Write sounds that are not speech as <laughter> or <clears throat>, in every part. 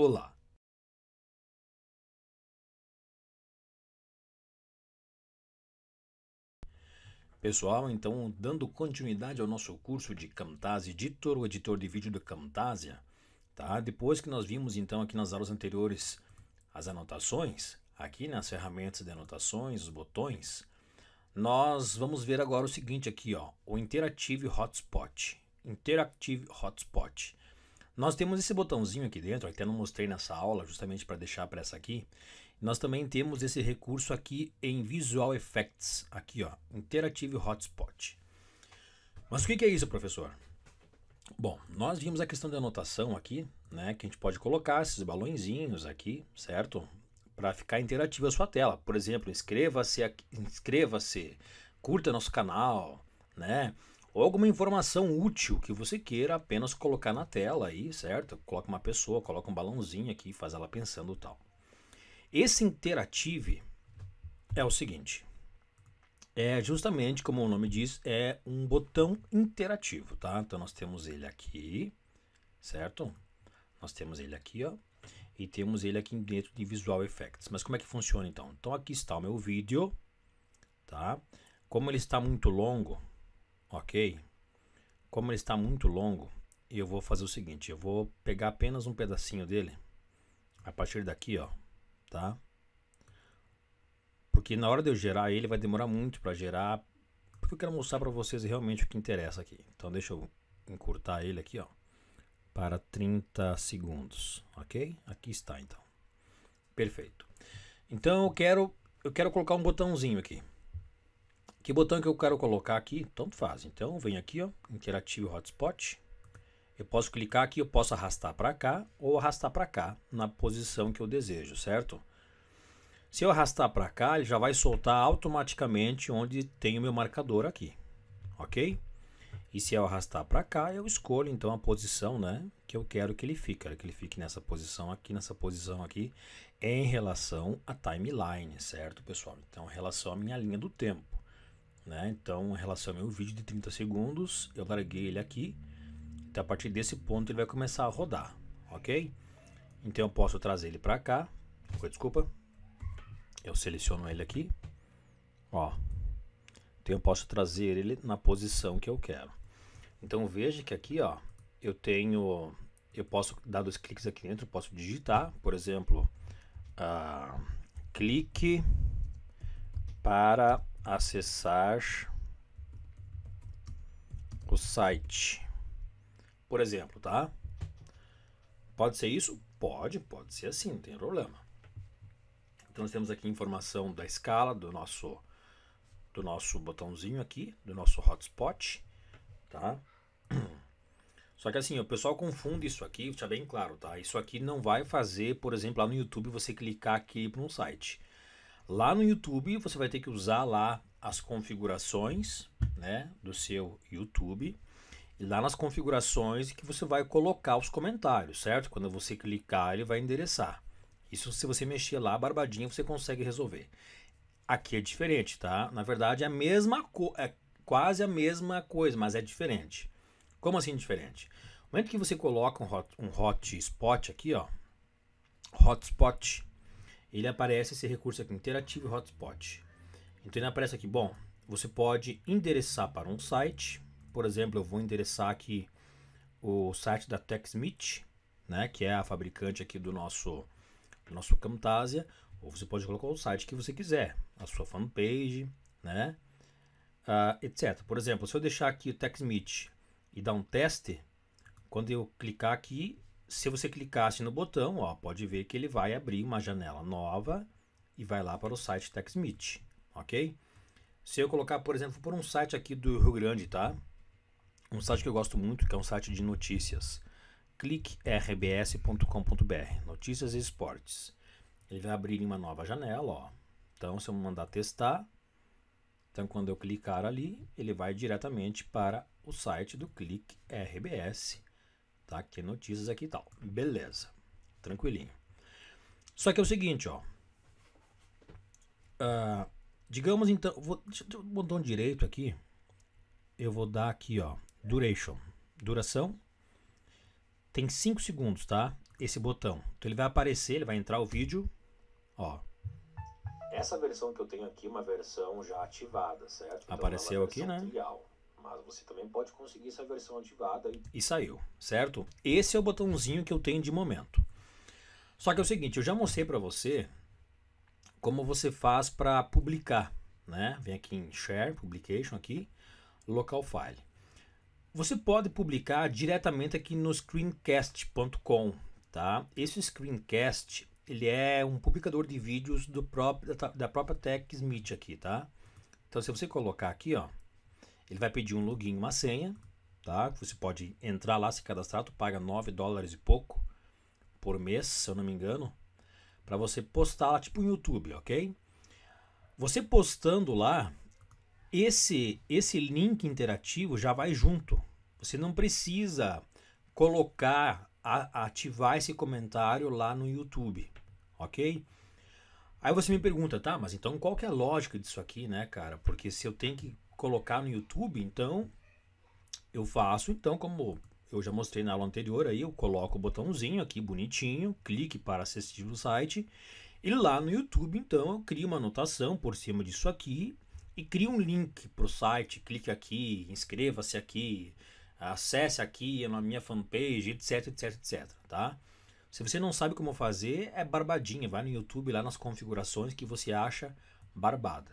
Olá! Pessoal, então, dando continuidade ao nosso curso de Camtasia Editor, o editor de vídeo do Camtasia, tá? Depois que nós vimos, então, aqui nas aulas anteriores, as anotações, aqui nas né, ferramentas de anotações, os botões, nós vamos ver agora o seguinte aqui, ó, o Interactive Hotspot. Interactive Hotspot. Nós temos esse botãozinho aqui dentro, até não mostrei nessa aula, justamente para deixar para essa aqui. Nós também temos esse recurso aqui em Visual Effects, aqui ó, Interactive Hotspot. Mas o que é isso, professor? Bom, nós vimos a questão da anotação aqui, né, que a gente pode colocar esses balõezinhos aqui, certo? Para ficar interativa a sua tela. Por exemplo, inscreva-se, inscreva-se, curta nosso canal, né? ou alguma informação útil que você queira apenas colocar na tela aí, certo? Coloca uma pessoa, coloca um balãozinho aqui, faz ela pensando tal. Esse interativo é o seguinte. É justamente como o nome diz, é um botão interativo, tá? Então nós temos ele aqui, certo? Nós temos ele aqui, ó, e temos ele aqui dentro de Visual Effects. Mas como é que funciona então? Então aqui está o meu vídeo, tá? Como ele está muito longo, Ok? Como ele está muito longo, eu vou fazer o seguinte, eu vou pegar apenas um pedacinho dele a partir daqui, ó, tá? Porque na hora de eu gerar ele vai demorar muito para gerar, porque eu quero mostrar para vocês realmente o que interessa aqui. Então deixa eu encurtar ele aqui, ó, para 30 segundos, OK? Aqui está então. Perfeito. Então eu quero eu quero colocar um botãozinho aqui. Que botão que eu quero colocar aqui? Tanto faz. Então, vem aqui, ó, Interactive Hotspot. Eu posso clicar aqui, eu posso arrastar para cá ou arrastar para cá na posição que eu desejo, certo? Se eu arrastar para cá, ele já vai soltar automaticamente onde tem o meu marcador aqui, ok? E se eu arrastar para cá, eu escolho então a posição né, que eu quero que ele fique. Quero que ele fique nessa posição aqui, nessa posição aqui, em relação à timeline, certo, pessoal? Então, em relação à minha linha do tempo. Né? Então ao o vídeo de 30 segundos, eu larguei ele aqui, então a partir desse ponto ele vai começar a rodar, ok? Então eu posso trazer ele para cá, desculpa, eu seleciono ele aqui, ó, então eu posso trazer ele na posição que eu quero. Então veja que aqui, ó, eu tenho, eu posso dar dois cliques aqui dentro, posso digitar, por exemplo, uh, clique para acessar o site. Por exemplo, tá? Pode ser isso? Pode, pode ser assim, não tem problema. Então nós temos aqui informação da escala do nosso do nosso botãozinho aqui, do nosso hotspot, tá? <clears throat> Só que assim, o pessoal confunde isso aqui, deixa bem claro, tá? Isso aqui não vai fazer, por exemplo, lá no YouTube você clicar aqui para um site. Lá no YouTube, você vai ter que usar lá as configurações né, do seu YouTube. E lá nas configurações que você vai colocar os comentários, certo? Quando você clicar, ele vai endereçar. Isso se você mexer lá, barbadinha, você consegue resolver. Aqui é diferente, tá? Na verdade, é a mesma coisa, é quase a mesma coisa, mas é diferente. Como assim diferente? No momento que você coloca um um hotspot aqui, ó, hotspot, ele aparece esse recurso aqui, interativo Hotspot. Então ele aparece aqui, bom, você pode endereçar para um site, por exemplo, eu vou endereçar aqui o site da TechSmith, né, que é a fabricante aqui do nosso, do nosso Camtasia, ou você pode colocar o site que você quiser, a sua fanpage, né, uh, ah, etc. Por exemplo, se eu deixar aqui o TechSmith e dar um teste, quando eu clicar aqui, se você clicasse no botão, ó, pode ver que ele vai abrir uma janela nova e vai lá para o site TechSmith, ok? Se eu colocar, por exemplo, por um site aqui do Rio Grande, tá? Um site que eu gosto muito, que é um site de notícias. Clique notícias e esportes. Ele vai abrir uma nova janela, ó. Então, se eu mandar testar, então quando eu clicar ali, ele vai diretamente para o site do Clique RBS tá? Que é notícias aqui e tal. Beleza, tranquilinho. Só que é o seguinte, ó. Uh, digamos então, vou, deixa eu botar um direito aqui. Eu vou dar aqui, ó, duration, duração. Tem 5 segundos, tá? Esse botão. Então ele vai aparecer, ele vai entrar o vídeo, ó. Essa versão que eu tenho aqui é uma versão já ativada, certo? Então, é Apareceu aqui, né? Trial mas você também pode conseguir essa versão ativada. E... saiu, certo? Esse é o botãozinho que eu tenho de momento. Só que é o seguinte, eu já mostrei para você como você faz para publicar, né? Vem aqui em Share, Publication aqui, Local File. Você pode publicar diretamente aqui no screencast.com, tá? Esse screencast, ele é um publicador de vídeos do próprio, da própria TechSmith aqui, tá? Então se você colocar aqui, ó, ele vai pedir um login, uma senha, tá? Você pode entrar lá, se cadastrar, tu paga 9 dólares e pouco por mês, se eu não me engano, para você postar lá, tipo no YouTube, ok? Você postando lá, esse esse link interativo já vai junto. Você não precisa colocar, a, ativar esse comentário lá no YouTube, ok? Aí você me pergunta, tá, mas então qual que é a lógica disso aqui, né, cara? Porque se eu tenho que colocar no YouTube, então eu faço então como eu já mostrei na aula anterior aí, eu coloco o botãozinho aqui bonitinho, clique para assistir o site e lá no YouTube então eu crio uma anotação por cima disso aqui e crio um link para o site, clique aqui, inscreva-se aqui, acesse aqui na minha fanpage, etc, etc, etc, tá? Se você não sabe como fazer, é barbadinha, vai no YouTube lá nas configurações que você acha barbada.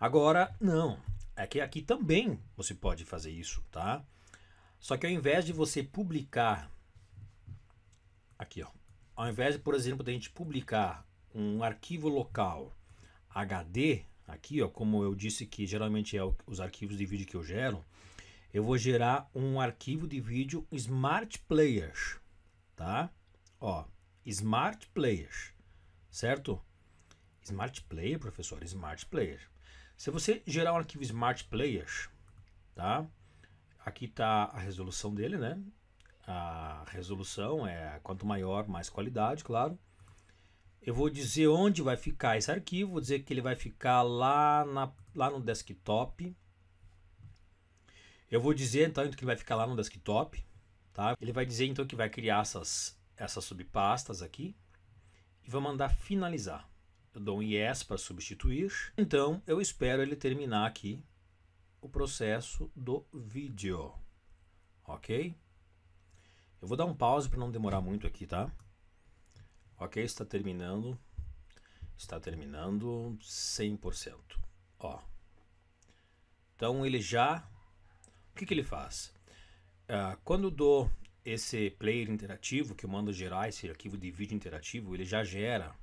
Agora, não, é que aqui também você pode fazer isso, tá? Só que ao invés de você publicar aqui, ó, ao invés, por exemplo, da gente publicar um arquivo local HD, aqui, ó, como eu disse que geralmente é o, os arquivos de vídeo que eu gero, eu vou gerar um arquivo de vídeo Smart Players, tá? Ó, Smart Players, certo? Smart Player, professor, Smart Player. Se você gerar um arquivo Smart Players, tá? Aqui está a resolução dele, né? A resolução é quanto maior, mais qualidade, claro. Eu vou dizer onde vai ficar esse arquivo, vou dizer que ele vai ficar lá, na, lá no desktop. Eu vou dizer então que ele vai ficar lá no desktop, tá? Ele vai dizer então que vai criar essas, essas subpastas aqui e vai mandar finalizar eu dou um yes para substituir. Então eu espero ele terminar aqui o processo do vídeo, ok? Eu vou dar um pause para não demorar muito aqui, tá? Ok, está terminando, está terminando 100%, ó. Então ele já, o que, que ele faz? Uh, quando eu dou esse player interativo, que eu mando gerar esse arquivo de vídeo interativo, ele já gera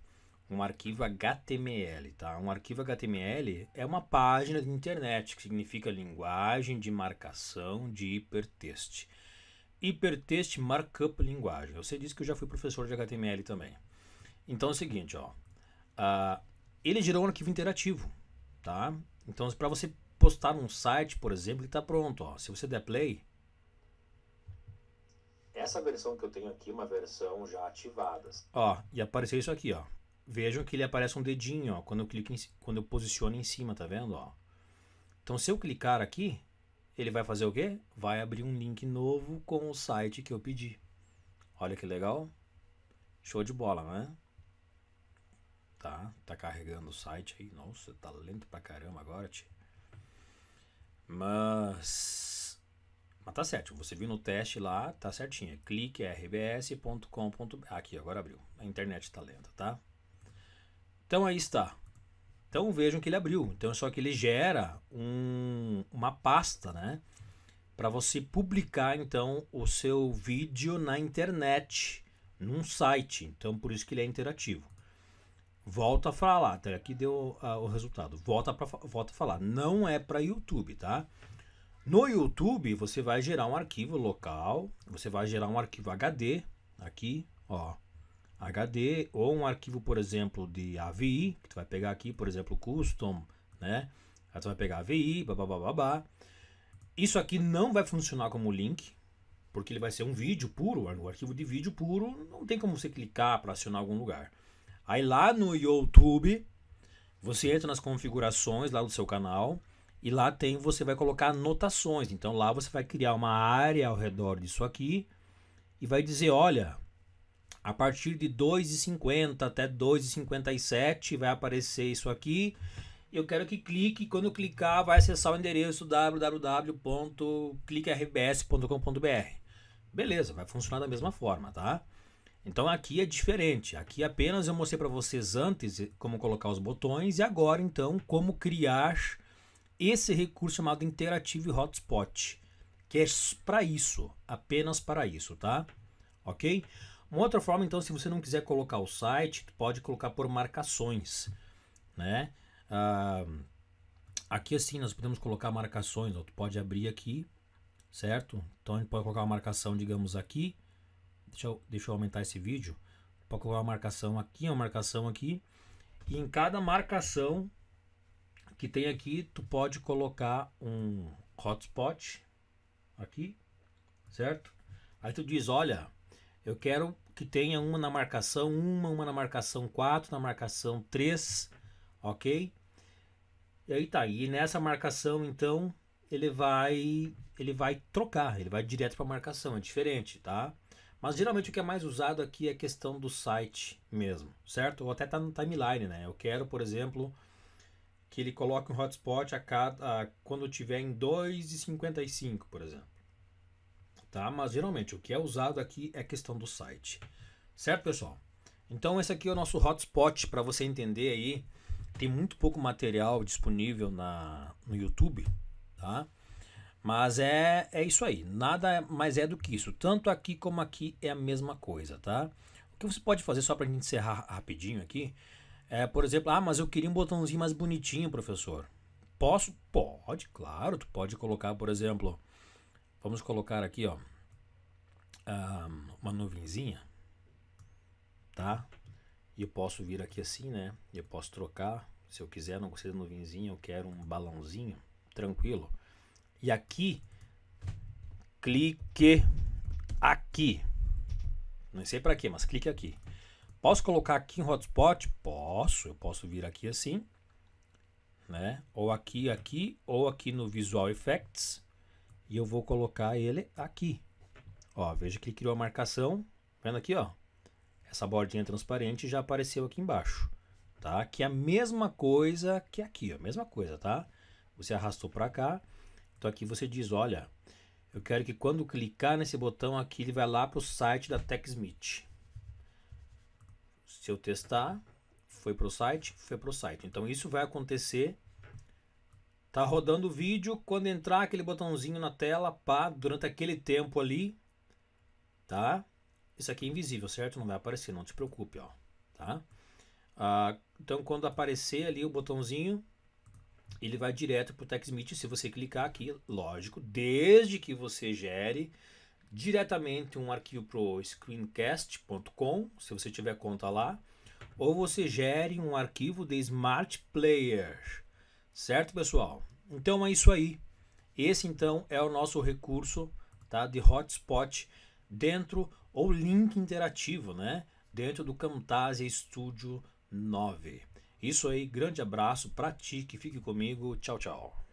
um arquivo HTML, tá? Um arquivo HTML é uma página de internet, que significa linguagem de marcação de hipertexto. Hipertexto markup linguagem. Você disse que eu já fui professor de HTML também. Então é o seguinte, ó. Uh, ele gerou um arquivo interativo, tá? Então para você postar num site, por exemplo, ele está pronto, ó. Se você der play, essa versão que eu tenho aqui é uma versão já ativada. Ó, e apareceu isso aqui, ó vejam que ele aparece um dedinho, ó, quando eu clico em, quando eu posiciono em cima, tá vendo, ó? Então se eu clicar aqui, ele vai fazer o quê? Vai abrir um link novo com o site que eu pedi. Olha que legal. Show de bola, né? Tá, tá carregando o site aí. Nossa, tá lento pra caramba agora, tio. Mas mas tá certo, você viu no teste lá, tá certinho. Clique rbs.com.br. Aqui, agora abriu. A internet tá lenta, tá? Então aí está. Então vejam que ele abriu. Então só que ele gera um, uma pasta, né? Para você publicar então o seu vídeo na internet, num site. Então por isso que ele é interativo. Volta a falar, até aqui deu ah, o resultado. Volta para volta a falar. Não é para YouTube, tá? No YouTube você vai gerar um arquivo local, você vai gerar um arquivo HD aqui, ó. HD ou um arquivo, por exemplo, de AVI, que tu vai pegar aqui, por exemplo, custom, né? Aí tu vai pegar AVI, babá. Isso aqui não vai funcionar como link, porque ele vai ser um vídeo puro, um arquivo de vídeo puro, não tem como você clicar para acionar algum lugar. Aí lá no YouTube, você entra nas configurações lá do seu canal e lá tem você vai colocar anotações. Então lá você vai criar uma área ao redor disso aqui e vai dizer, olha, a partir de 2,50 até 2,57 vai aparecer isso aqui. Eu quero que clique, quando clicar vai acessar o endereço www.cliquerbs.com.br. Beleza, vai funcionar da mesma forma, tá? Então aqui é diferente. Aqui apenas eu mostrei para vocês antes como colocar os botões e agora então como criar esse recurso chamado Interactive Hotspot, que é para isso, apenas para isso, tá? OK? Uma outra forma, então, se você não quiser colocar o site, pode colocar por marcações, né? Ah, aqui assim nós podemos colocar marcações, ó, tu pode abrir aqui, certo? Então a gente pode colocar uma marcação, digamos aqui. Deixa eu, deixa eu aumentar esse vídeo. Pode colocar uma marcação aqui, uma marcação aqui. E em cada marcação que tem aqui, tu pode colocar um hotspot aqui, certo? Aí tu diz, olha, eu quero que tenha uma na marcação uma, uma na marcação 4, na marcação 3, ok? E aí tá, e nessa marcação então ele vai ele vai trocar, ele vai direto para a marcação, é diferente, tá? Mas geralmente o que é mais usado aqui é a questão do site mesmo, certo? Ou até tá no timeline, né? Eu quero, por exemplo, que ele coloque um hotspot a cada a, quando tiver em 2,55, por exemplo tá? Mas geralmente o que é usado aqui é questão do site. Certo, pessoal? Então esse aqui é o nosso hotspot para você entender aí. Tem muito pouco material disponível na, no YouTube, tá? Mas é, é isso aí, nada mais é do que isso. Tanto aqui como aqui é a mesma coisa, tá? O que você pode fazer só para gente encerrar rapidinho aqui é, por exemplo, ah, mas eu queria um botãozinho mais bonitinho, professor. Posso? Pode, claro, tu pode colocar, por exemplo, Vamos colocar aqui, ó, uma nuvenzinha, tá? E eu posso vir aqui assim, né? Eu posso trocar, se eu quiser, não gostei da nuvenzinha, eu quero um balãozinho, tranquilo. E aqui, clique aqui. Não sei para quê, mas clique aqui. Posso colocar aqui em hotspot? Posso, eu posso vir aqui assim, né? Ou aqui, aqui, ou aqui no Visual Effects e eu vou colocar ele aqui. Ó, veja que ele criou a marcação. Vendo aqui, ó. Essa bordinha transparente já apareceu aqui embaixo, tá? Que é a mesma coisa que aqui, ó. Mesma coisa, tá? Você arrastou para cá. Então aqui você diz, olha, eu quero que quando clicar nesse botão aqui, ele vai lá para o site da TechSmith. Se eu testar, foi para o site, foi para o site. Então isso vai acontecer Tá rodando o vídeo, quando entrar aquele botãozinho na tela, pá, durante aquele tempo ali, tá? Isso aqui é invisível, certo? Não vai aparecer, não te preocupe, ó, tá? Ah, então, quando aparecer ali o botãozinho, ele vai direto para o TechSmith. Se você clicar aqui, lógico, desde que você gere diretamente um arquivo para o screencast.com, se você tiver conta lá, ou você gere um arquivo de Smart Player. Certo, pessoal? Então é isso aí. Esse então é o nosso recurso tá, de hotspot dentro ou link interativo, né? Dentro do Camtasia Studio 9. Isso aí, grande abraço, para que fique comigo, tchau, tchau.